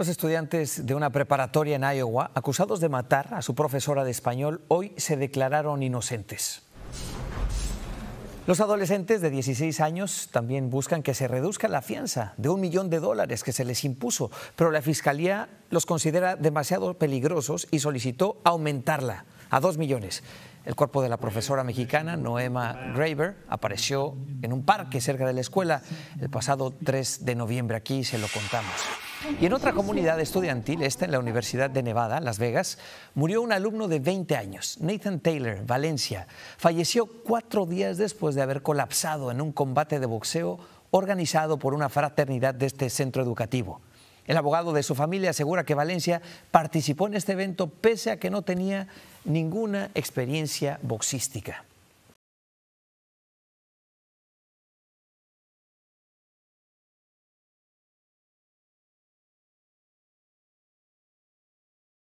Los estudiantes de una preparatoria en Iowa, acusados de matar a su profesora de español, hoy se declararon inocentes. Los adolescentes de 16 años también buscan que se reduzca la fianza de un millón de dólares que se les impuso, pero la Fiscalía los considera demasiado peligrosos y solicitó aumentarla a dos millones. El cuerpo de la profesora mexicana Noema Graver apareció en un parque cerca de la escuela el pasado 3 de noviembre. Aquí se lo contamos. Y en otra comunidad estudiantil, esta en la Universidad de Nevada, Las Vegas, murió un alumno de 20 años, Nathan Taylor, Valencia. Falleció cuatro días después de haber colapsado en un combate de boxeo organizado por una fraternidad de este centro educativo. El abogado de su familia asegura que Valencia participó en este evento pese a que no tenía ninguna experiencia boxística.